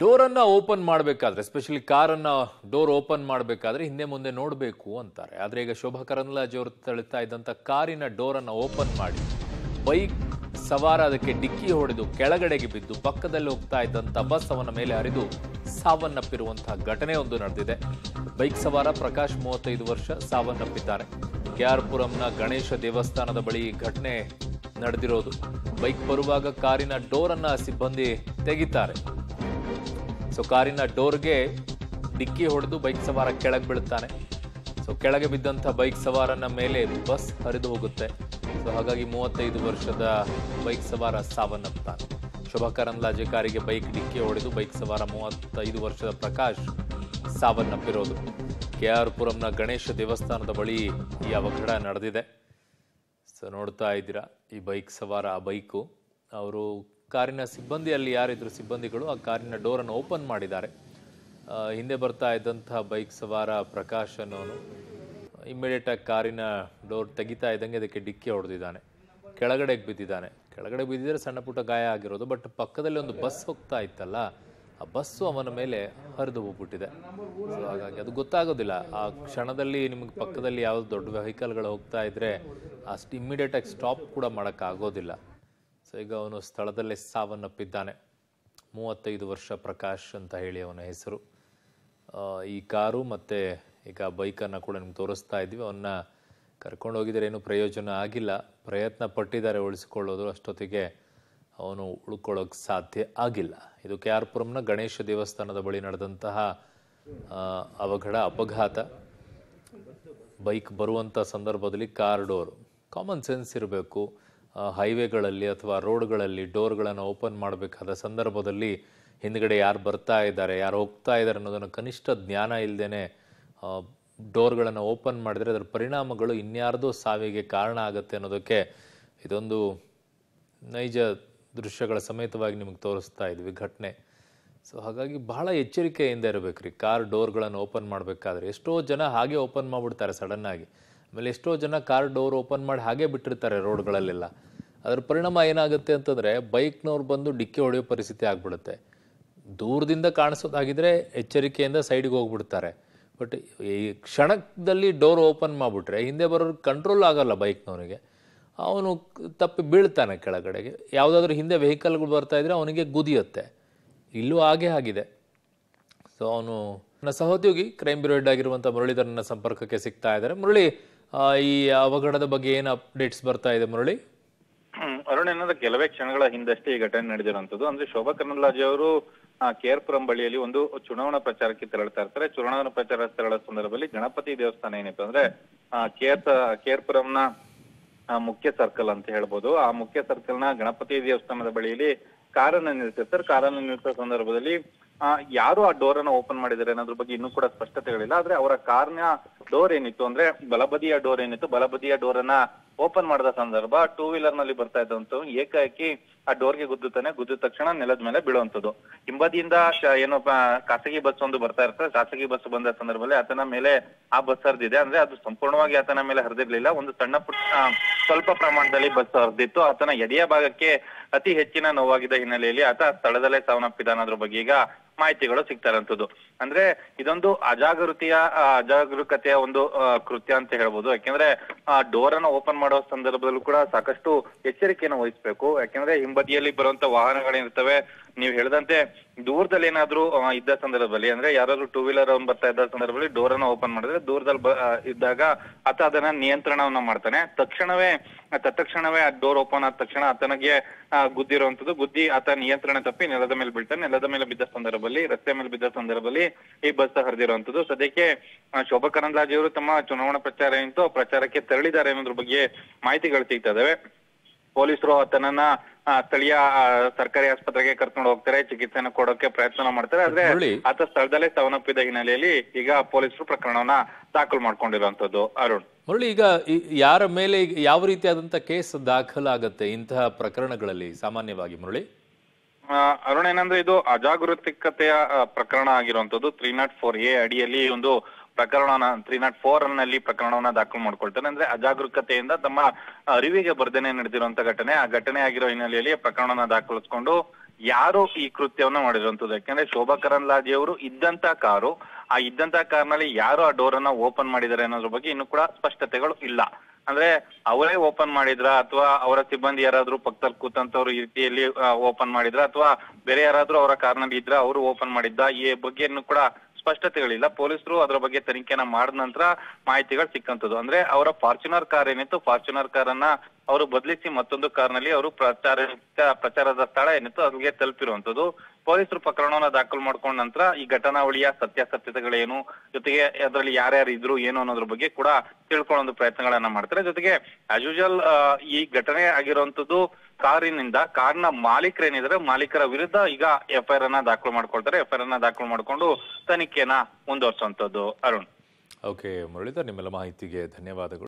door ಅನ್ನ open ಮಾಡಬೇಕಾದ್ರೆ especially ಕಾರನ್ನು ಡೋರ್ ಓಪನ್ ಮಾಡಬೇಕಾದ್ರೆ ಹಿಂದೆ ಮುಂದೆ ನೋಡಬೇಕು ಅಂತಾರೆ ಆದ್ರೆ ಈಗ ಶೋಭಾ ಕರಂದ್ಲಾಜ್ ಅವರು ತಳಿತಾ ಇದ್ದಂತ ಕಾರಿನ ಅನ್ನ ಓಪನ್ ಮಾಡಿ ಬೈಕ್ ಸವಾರ ಅದಕ್ಕೆ ಡಿಕ್ಕಿ ಹೊಡೆದು ಕೆಳಗಡೆಗೆ ಬಿದ್ದು ಪಕ್ಕದಲ್ಲಿ ಹೋಗ್ತಾ ಇದ್ದಂತ ಬಸ್ ಅವನ ಮೇಲೆ ಹರಿದು ಸಾವನ್ನಪ್ಪಿರುವಂತಹ ಒಂದು ನಡೆದಿದೆ ಬೈಕ್ ಸವಾರ ಪ್ರಕಾಶ್ ಮೂವತ್ತೈದು ವರ್ಷ ಸಾವನ್ನಪ್ಪಿದ್ದಾರೆ ಕೆಆರ್ಪುರಂನ ಪುರಂನ ಗಣೇಶ ದೇವಸ್ಥಾನದ ಬಳಿ ಈ ಘಟನೆ ನಡೆದಿರೋದು ಬೈಕ್ ಬರುವಾಗ ಕಾರಿನ ಡೋರ್ ಅನ್ನ ಸಿಬ್ಬಂದಿ ತೆಗಿತಾರೆ ಸೊ ಕಾರಿನ ಡೋರ್ಗೆ ಡಿಕ್ಕಿ ಹೊಡೆದು ಬೈಕ್ ಸವಾರ ಕೆಳಗೆ ಬೀಳುತ್ತಾನೆ ಸೊ ಕೆಳಗೆ ಬಿದ್ದಂಥ ಬೈಕ್ ಸವಾರನ ಮೇಲೆ ಬಸ್ ಹರಿದು ಹೋಗುತ್ತೆ ಸೊ ಹಾಗಾಗಿ ಮೂವತ್ತೈದು ವರ್ಷದ ಬೈಕ್ ಸವಾರ ಸಾವನ್ನಪ್ಪುತ್ತಾನೆ ಶೋಭಾ ಕರಂದ್ಲಾಜೆ ಕಾರಿಗೆ ಬೈಕ್ ಡಿಕ್ಕಿ ಹೊಡೆದು ಬೈಕ್ ಸವಾರ ಮೂವತ್ತೈದು ವರ್ಷದ ಪ್ರಕಾಶ್ ಸಾವನ್ನಪ್ಪಿರೋದು ಕೆ ಆರ್ ಪುರಂನ ಗಣೇಶ ದೇವಸ್ಥಾನದ ಬಳಿ ಈ ಅವಘಡ ನಡೆದಿದೆ ಸೊ ನೋಡ್ತಾ ಇದ್ದೀರಾ ಈ ಬೈಕ್ ಸವಾರ ಆ ಬೈಕು ಅವರು ಕಾರಿನ ಸಿಬ್ಬಂದಿಯಲ್ಲಿ ಯಾರಿದ್ರು ಸಿಬ್ಬಂದಿಗಳು ಆ ಕಾರಿನ ಡೋರನ್ನು ಓಪನ್ ಮಾಡಿದ್ದಾರೆ ಹಿಂದೆ ಬರ್ತಾ ಇದ್ದಂಥ ಬೈಕ್ ಸವಾರ ಪ್ರಕಾಶ್ ಅನ್ನೋನು ಇಮ್ಮಿಡಿಯೇಟಾಗಿ ಕಾರಿನ ಡೋರ್ ತೆಗಿತಾ ಇದ್ದಂಗೆ ಅದಕ್ಕೆ ಡಿಕ್ಕಿ ಹೊಡೆದಿದ್ದಾನೆ ಕೆಳಗಡೆಗೆ ಬಿದ್ದಿದ್ದಾನೆ ಕೆಳಗಡೆ ಬಿದ್ದಿದ್ರೆ ಸಣ್ಣ ಪುಟ್ಟ ಗಾಯ ಆಗಿರೋದು ಬಟ್ ಪಕ್ಕದಲ್ಲಿ ಒಂದು ಬಸ್ ಹೋಗ್ತಾ ಇತ್ತಲ್ಲ ಆ ಬಸ್ಸು ಅವನ ಮೇಲೆ ಹರಿದು ಹೋಗ್ಬಿಟ್ಟಿದೆ ಸೊ ಹಾಗಾಗಿ ಅದು ಗೊತ್ತಾಗೋದಿಲ್ಲ ಆ ಕ್ಷಣದಲ್ಲಿ ನಿಮಗೆ ಪಕ್ಕದಲ್ಲಿ ಯಾವ್ದು ದೊಡ್ಡ ವೆಹಿಕಲ್ಗಳು ಹೋಗ್ತಾ ಇದ್ರೆ ಅಷ್ಟು ಇಮ್ಮಿಡಿಯೇಟಾಗಿ ಸ್ಟಾಪ್ ಕೂಡ ಮಾಡೋಕ್ಕಾಗೋದಿಲ್ಲ ಸೊ ಈಗ ಅವನು ಸ್ಥಳದಲ್ಲೇ ಸಾವನ್ನಪ್ಪಿದ್ದಾನೆ ಮೂವತ್ತೈದು ವರ್ಷ ಪ್ರಕಾಶ್ ಅಂತ ಹೇಳಿ ಅವನ ಹೆಸರು ಈ ಕಾರು ಮತ್ತು ಈಗ ಬೈಕನ್ನು ಕೂಡ ನಿಮ್ಗೆ ತೋರಿಸ್ತಾ ಇದ್ವಿ ಅವನ್ನ ಕರ್ಕೊಂಡು ಹೋಗಿದರೆ ಏನು ಪ್ರಯೋಜನ ಆಗಿಲ್ಲ ಪ್ರಯತ್ನ ಪಟ್ಟಿದ್ದಾರೆ ಉಳಿಸ್ಕೊಳ್ಳೋದು ಅಷ್ಟೊತ್ತಿಗೆ ಅವನು ಉಳ್ಕೊಳ್ಳೋಕೆ ಸಾಧ್ಯ ಆಗಿಲ್ಲ ಇದು ಕೆ ಆರ್ ಪುರಂನ ಗಣೇಶ ದೇವಸ್ಥಾನದ ಬಳಿ ನಡೆದಂತಹ ಅವಘಡ ಅಪಘಾತ ಬೈಕ್ ಬರುವಂಥ ಸಂದರ್ಭದಲ್ಲಿ ಕಾರ್ ಡೋರ್ ಕಾಮನ್ ಸೆನ್ಸ್ ಇರಬೇಕು ಹೈವೇಗಳಲ್ಲಿ ಅಥವಾ ರೋಡ್ಗಳಲ್ಲಿ ಡೋರ್ಗಳನ್ನು ಓಪನ್ ಮಾಡಬೇಕಾದ ಸಂದರ್ಭದಲ್ಲಿ ಹಿಂದ್ಗಡೆ ಯಾರು ಬರ್ತಾ ಇದ್ದಾರೆ ಯಾರು ಹೋಗ್ತಾ ಇದ್ದಾರೆ ಅನ್ನೋದನ್ನು ಕನಿಷ್ಠ ಜ್ಞಾನ ಇಲ್ಲದೇ ಡೋರ್ಗಳನ್ನು ಓಪನ್ ಮಾಡಿದರೆ ಅದರ ಪರಿಣಾಮಗಳು ಇನ್ಯಾರ್ದೋ ಸಾವಿಗೆ ಕಾರಣ ಆಗುತ್ತೆ ಅನ್ನೋದಕ್ಕೆ ಇದೊಂದು ನೈಜ ದೃಶ್ಯಗಳ ಸಮೇತವಾಗಿ ನಿಮಗೆ ತೋರಿಸ್ತಾ ಇದ್ವಿ ಘಟನೆ ಸೊ ಹಾಗಾಗಿ ಬಹಳ ಎಚ್ಚರಿಕೆಯಿಂದ ಇರಬೇಕು ರೀ ಕಾರ್ ಡೋರ್ಗಳನ್ನು ಓಪನ್ ಮಾಡಬೇಕಾದ್ರೆ ಎಷ್ಟೋ ಜನ ಹಾಗೆ ಓಪನ್ ಮಾಡಿಬಿಡ್ತಾರೆ ಸಡನ್ನಾಗಿ ಆಮೇಲೆ ಎಷ್ಟೋ ಜನ ಕಾರ್ ಡೋರ್ ಓಪನ್ ಮಾಡಿ ಹಾಗೆ ಬಿಟ್ಟಿರ್ತಾರೆ ರೋಡ್ಗಳಲ್ಲೆಲ್ಲ ಅದರ ಪರಿಣಾಮ ಏನಾಗುತ್ತೆ ಅಂತಂದರೆ ಬೈಕ್ನವ್ರು ಬಂದು ಡಿಕ್ಕಿ ಹೊಡೆಯೋ ಪರಿಸ್ಥಿತಿ ಆಗ್ಬಿಡುತ್ತೆ ದೂರದಿಂದ ಕಾಣಿಸೋದಾಗಿದ್ರೆ ಎಚ್ಚರಿಕೆಯಿಂದ ಸೈಡಿಗೆ ಹೋಗ್ಬಿಡ್ತಾರೆ ಬಟ್ ಈ ಕ್ಷಣದಲ್ಲಿ ಡೋರ್ ಓಪನ್ ಮಾಡಿಬಿಟ್ರೆ ಹಿಂದೆ ಬರೋರು ಕಂಟ್ರೋಲ್ ಆಗೋಲ್ಲ ಬೈಕ್ನವನಿಗೆ ಅವನು ತಪ್ಪಿ ಬೀಳ್ತಾನೆ ಕೆಳಗಡೆಗೆ ಯಾವುದಾದ್ರೂ ಹಿಂದೆ ವೆಹಿಕಲ್ಗಳು ಇದ್ರೆ ಅವನಿಗೆ ಗುದಿಯುತ್ತೆ ಇಲ್ಲೂ ಹಾಗೆ ಆಗಿದೆ ಸೊ ಅವನು ನನ್ನ ಸಹೋದ್ಯೋಗಿ ಕ್ರೈಮ್ ಬ್ಯೂರೋ ಆಗಿರುವಂಥ ಮುರಳೀಧರನ ಸಂಪರ್ಕಕ್ಕೆ ಸಿಗ್ತಾ ಇದ್ದಾರೆ ಮುರಳಿ ಈ ಅವಘಡದ ಬಗ್ಗೆ ಏನು ಅಪ್ಡೇಟ್ಸ್ ಬರ್ತಾ ಇದೆ ಮುರಳಿ ಅರುಣ್ ಏನಾದ್ರೆ ಕೆಲವೇ ಕ್ಷಣಗಳ ಹಿಂದಷ್ಟೇ ಈ ಘಟನೆ ನಡೆದಿರುವಂತದ್ದು ಅಂದ್ರೆ ಶೋಭಾ ಕರಂದ್ಲಾಜೆ ಅವರು ಕೇರ್ಪುರಂ ಬಳಿಯಲ್ಲಿ ಒಂದು ಚುನಾವಣಾ ಪ್ರಚಾರಕ್ಕೆ ತೆರಳ್ತಾ ಇರ್ತಾರೆ ಚುನಾವಣಾ ಪ್ರಚಾರ ತೆರಳ ಸಂದರ್ಭದಲ್ಲಿ ಗಣಪತಿ ದೇವಸ್ಥಾನ ಏನಪ್ಪ ಅಂದ್ರೆ ಕೇರ್ ಕೇರ್ಪುರಂನ ಮುಖ್ಯ ಸರ್ಕಲ್ ಅಂತ ಹೇಳ್ಬೋದು ಆ ಮುಖ್ಯ ಸರ್ಕಲ್ ನ ಗಣಪತಿ ದೇವಸ್ಥಾನದ ಬಳಿಯಲ್ಲಿ ಕಾರನ್ನು ನಿಲ್ಸಿರ್ತಾರೆ ಕಾರನ್ನು ನಿಲ್ಸೋ ಸಂದರ್ಭದಲ್ಲಿ ಯಾರು ಆ ಡೋರ್ ಅನ್ನ ಓಪನ್ ಮಾಡಿದ್ದಾರೆ ಅನ್ನೋದ್ರ ಬಗ್ಗೆ ಇನ್ನೂ ಕೂಡ ಸ್ಪಷ್ಟತೆಗಳಿಲ್ಲ ಆದ್ರೆ ಅವರ ಕಾರ್ನ ಡೋರ್ ಏನಿತ್ತು ಅಂದ್ರೆ ಬಲಬದಿಯ ಡೋರ್ ಏನಿತ್ತು ಬಲಬದಿಯ ಡೋರ್ ಅನ್ನ ಓಪನ್ ಮಾಡಿದ ಸಂದರ್ಭ ಟೂ ವೀಲರ್ ನಲ್ಲಿ ಬರ್ತಾ ಇದ್ದಂತ ಏಕಾಏಕಿ ಆ ಡೋರ್ಗೆ ಗುದ್ದುತ್ತಾನೆ ಗುದ್ದಿದ ತಕ್ಷಣ ನೆಲದ ಮೇಲೆ ಬೀಳುವಂತದ್ದು ಹಿಂಬದಿಯಿಂದ ಏನೋ ಖಾಸಗಿ ಬಸ್ ಒಂದು ಬರ್ತಾ ಇರ್ತದೆ ಖಾಸಗಿ ಬಸ್ ಬಂದ ಸಂದರ್ಭದಲ್ಲಿ ಆತನ ಮೇಲೆ ಆ ಬಸ್ ಹರಿದಿದೆ ಅಂದ್ರೆ ಅದು ಸಂಪೂರ್ಣವಾಗಿ ಆತನ ಮೇಲೆ ಹರಿದಿರ್ಲಿಲ್ಲ ಒಂದು ಸಣ್ಣ ಪುಟ್ಟ ಸ್ವಲ್ಪ ಪ್ರಮಾಣದಲ್ಲಿ ಬಸ್ ಹರಿದಿತ್ತು ಆತನ ಎದೆಯ ಭಾಗಕ್ಕೆ ಅತಿ ಹೆಚ್ಚಿನ ನೋವಾಗಿದ್ದ ಹಿನ್ನೆಲೆಯಲ್ಲಿ ಆತ ಸ್ಥಳದಲ್ಲೇ ಸಾವನ್ನಪ್ಪಿದ ಅನ್ನೋದ್ರ ಬಗ್ಗೆ ಈಗ ಮಾಹಿತಿಗಳು ಸಿಗ್ತಾರಂತದ್ದು ಅಂದ್ರೆ ಇದೊಂದು ಅಜಾಗೃತಿಯ ಅಜಾಗರೂಕತೆಯ ಒಂದು ಕೃತ್ಯ ಅಂತ ಹೇಳ್ಬೋದು ಯಾಕೆಂದ್ರೆ ಆ ಡೋರ್ ಅನ್ನ ಓಪನ್ ಮಾಡೋ ಸಂದರ್ಭದಲ್ಲೂ ಕೂಡ ಸಾಕಷ್ಟು ಎಚ್ಚರಿಕೆಯನ್ನು ವಹಿಸ್ಬೇಕು ಯಾಕೆಂದ್ರೆ ಹಿಂಬದಿಯಲ್ಲಿ ಬರುವಂತ ವಾಹನಗಳೇನಿರ್ತವೆ ನೀವು ಹೇಳದಂತೆ ದೂರದಲ್ಲಿ ಏನಾದ್ರು ಇದ್ದ ಸಂದರ್ಭದಲ್ಲಿ ಅಂದ್ರೆ ಯಾರಾದ್ರೂ ಟೂ ವೀಲರ್ ಬರ್ತಾ ಇದ್ದ ಸಂದರ್ಭದಲ್ಲಿ ಡೋರ್ ಅನ್ನ ಓಪನ್ ಮಾಡಿದ್ರೆ ದೂರದಲ್ಲಿ ಇದ್ದಾಗ ಆತ ಅದನ್ನ ನಿಯಂತ್ರಣವನ್ನ ಮಾಡ್ತಾನೆ ತಕ್ಷಣವೇ ತಕ್ಷಣವೇ ಆ ಡೋರ್ ಓಪನ್ ಆದ ತಕ್ಷಣ ಆತನಿಗೆ ಗುದ್ದಿರುವಂತದ್ದು ಗುದ್ದಿ ಆತ ನಿಯಂತ್ರಣ ತಪ್ಪಿ ನೆಲದ ಮೇಲೆ ಬೀಳ್ತಾನೆ ನೆಲದ ಮೇಲೆ ಬಿದ್ದ ಸಂದರ್ಭದಲ್ಲಿ ರಸ್ತೆ ಮೇಲೆ ಬಿದ್ದ ಸಂದರ್ಭದಲ್ಲಿ ಈ ಬಸ್ ಹರಿದಿರುವಂತದ್ದು ಸದ್ಯಕ್ಕೆ ಶೋಭಾ ಕರಂದ್ಲಾಜಿ ಅವರು ತಮ್ಮ ಚುನಾವಣಾ ಪ್ರಚಾರ ಏನಿತ್ತು ಪ್ರಚಾರಕ್ಕೆ ತೆರಳಿದ್ದಾರೆ ಅನ್ನೋದ್ರ ಬಗ್ಗೆ ಮಾಹಿತಿಗಳು ಸಿಗ್ತಾ ಇದಾವೆ ಪೊಲೀಸರು ಆತನನ್ನ ಸ್ಥಳೀಯ ಸರ್ಕಾರಿ ಆಸ್ಪತ್ರೆಗೆ ಕರ್ಕೊಂಡು ಹೋಗ್ತಾರೆ ಚಿಕಿತ್ಸೆನ ಕೊಡೋಕೆ ಪ್ರಯತ್ನ ಮಾಡ್ತಾರೆ ಆದ್ರೆ ಆತ ಸ್ಥಳದಲ್ಲೇ ಸಾವನ್ನಪ್ಪಿದ ಹಿನ್ನೆಲೆಯಲ್ಲಿ ಈಗ ಪೊಲೀಸರು ಪ್ರಕರಣವನ್ನ ದಾಖಲು ಮಾಡ್ಕೊಂಡಿರುವಂತದ್ದು ಅರುಣ್ ಮುರಳಿ ಈಗ ಯಾರ ಮೇಲೆ ಯಾವ ರೀತಿಯಾದಂತ ಕೇಸ್ ದಾಖಲಾಗುತ್ತೆ ಇಂತಹ ಪ್ರಕರಣಗಳಲ್ಲಿ ಸಾಮಾನ್ಯವಾಗಿ ಮುರಳಿ ಅರುಣ್ ಏನಂದ್ರೆ ಇದು ಅಜಾಗೃತಿಕತೆಯ ಪ್ರಕರಣ ಆಗಿರುವಂತದ್ದು ತ್ರೀ ನಾಟ್ ಫೋರ್ ಎ ಅಡಿಯಲ್ಲಿ ಒಂದು ಪ್ರಕರಣವನ್ನ ತ್ರೀ ನಾಟ್ ಫೋರ್ ನಲ್ಲಿ ಪ್ರಕರಣವನ್ನ ದಾಖಲು ಮಾಡ್ಕೊಳ್ತಾರೆ ಅಂದ್ರೆ ಅಜಾಗರೂಕತೆಯಿಂದ ತಮ್ಮ ಅರಿವಿಗೆ ಬರ್ದನೆ ನಡೆದಿರುವಂತ ಘಟನೆ ಆ ಘಟನೆ ಆಗಿರೋ ಹಿನ್ನೆಲೆಯಲ್ಲಿ ಪ್ರಕರಣವನ್ನ ದಾಖಲಿಸಿಕೊಂಡು ಯಾರು ಈ ಕೃತ್ಯವನ್ನ ಮಾಡಿರುವಂತದ್ದು ಯಾಕಂದ್ರೆ ಶೋಭಾ ಲಾಜಿ ಅವರು ಇದ್ದಂತ ಕಾರು ಆ ಇದ್ದಂತ ನಲ್ಲಿ ಯಾರು ಆ ಡೋರ್ ಅನ್ನ ಓಪನ್ ಮಾಡಿದಾರೆ ಅನ್ನೋದ್ರ ಬಗ್ಗೆ ಇನ್ನು ಕೂಡ ಸ್ಪಷ್ಟತೆಗಳು ಇಲ್ಲ ಅಂದ್ರೆ ಅವರೇ ಓಪನ್ ಮಾಡಿದ್ರ ಅಥವಾ ಅವರ ಸಿಬ್ಬಂದಿ ಯಾರಾದ್ರೂ ಪಕ್ಕದಲ್ಲಿ ಕೂತಂತವ್ರು ಈ ರೀತಿಯಲ್ಲಿ ಓಪನ್ ಮಾಡಿದ್ರ ಅಥವಾ ಬೇರೆ ಯಾರಾದ್ರೂ ಅವರ ನಲ್ಲಿ ಇದ್ರ ಅವರು ಓಪನ್ ಮಾಡಿದ್ದ ಈ ಬಗ್ಗೆ ಕೂಡ ಸ್ಪಷ್ಟತೆಗಳಿಲ್ಲ ಪೊಲೀಸರು ಅದರ ಬಗ್ಗೆ ತನಿಖೆನ ಮಾಡಿದ ನಂತರ ಮಾಹಿತಿಗಳು ಸಿಕ್ಕಂತದ್ದು ಅಂದ್ರೆ ಅವರ ಫಾರ್ಚುನರ್ ಕಾರ್ ಏನಿತ್ತು ಫಾರ್ಚುನರ್ ಕಾರನ್ನ ಅವರು ಬದಲಿಸಿ ಮತ್ತೊಂದು ನಲ್ಲಿ ಅವರು ಪ್ರಚಾರ ಪ್ರಚಾರದ ಸ್ಥಳ ಏನಿತ್ತು ಅಲ್ಲಿಗೆ ತಲುಪಿರುವಂತದ್ದು ಪೊಲೀಸರು ಪ್ರಕರಣವನ್ನ ದಾಖಲು ಮಾಡ್ಕೊಂಡ ನಂತರ ಈ ಘಟನಾವಳಿಯ ಸತ್ಯಾಸತ್ಯತೆಗಳೇನು ಜೊತೆಗೆ ಅದರಲ್ಲಿ ಯಾರ್ಯಾರು ಇದ್ರು ಏನು ಅನ್ನೋದ್ರ ಬಗ್ಗೆ ಕೂಡ ತಿಳ್ಕೊಳ್ಳೋ ಪ್ರಯತ್ನಗಳನ್ನ ಮಾಡ್ತಾರೆ ಜೊತೆಗೆ ಆಸ್ ಯೂಶಲ್ ಈ ಘಟನೆ ಆಗಿರುವಂತದ್ದು ಕಾರಿನಿಂದ ಕಾರ್ನ ಮಾಲೀಕರೇನಿದ್ದಾರೆ ಮಾಲೀಕರ ವಿರುದ್ಧ ಈಗ ಎಫ್ಐಆರ್ ಅನ್ನ ದಾಖಲು ಮಾಡ್ಕೊಳ್ತಾರೆ ಎಫ್ಐಆರ್ ಅನ್ನ ದಾಖಲು ಮಾಡಿಕೊಂಡು ತನಿಖೆನ ಮುಂದುವರ್ಸುವಂತದ್ದು ಅರುಣ್ ಓಕೆ ಮುರಳೀಧರ್ ನಿಮ್ಮೆಲ್ಲ ಮಾಹಿತಿಗೆ ಧನ್ಯವಾದಗಳು